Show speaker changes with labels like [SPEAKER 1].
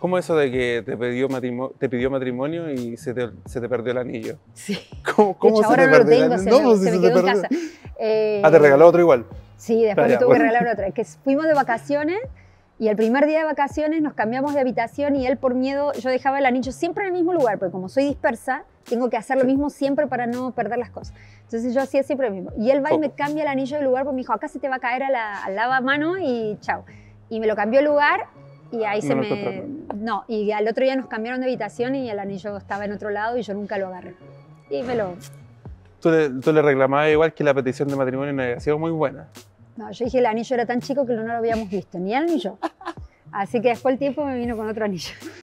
[SPEAKER 1] ¿Cómo eso de que te pidió matrimonio, te pidió matrimonio y se te, se te perdió el anillo? Sí. ¿Cómo, se te perdió No,
[SPEAKER 2] se, se, se me quedó en casa. Eh, ah, te regaló otro igual. Sí, después ah, le tuve que regalar otro. Que fuimos de vacaciones y el primer día de vacaciones nos cambiamos de habitación y él por miedo, yo dejaba el anillo siempre en el mismo lugar, porque como soy dispersa, tengo que hacer lo mismo siempre para no perder las cosas. Entonces yo hacía siempre lo mismo. Y él va y oh. me cambia el anillo de lugar porque me dijo, acá se te va a caer la, al mano y chao. Y me lo cambió el lugar y ahí se me... No, y al otro día nos cambiaron de habitación y el anillo estaba en otro lado y yo nunca lo agarré. Y me lo...
[SPEAKER 1] Tú le, tú le reclamabas igual que la petición de matrimonio no había sido muy buena.
[SPEAKER 2] No, yo dije el anillo era tan chico que no lo habíamos visto, ni él ni yo. Así que después el tiempo me vino con otro anillo.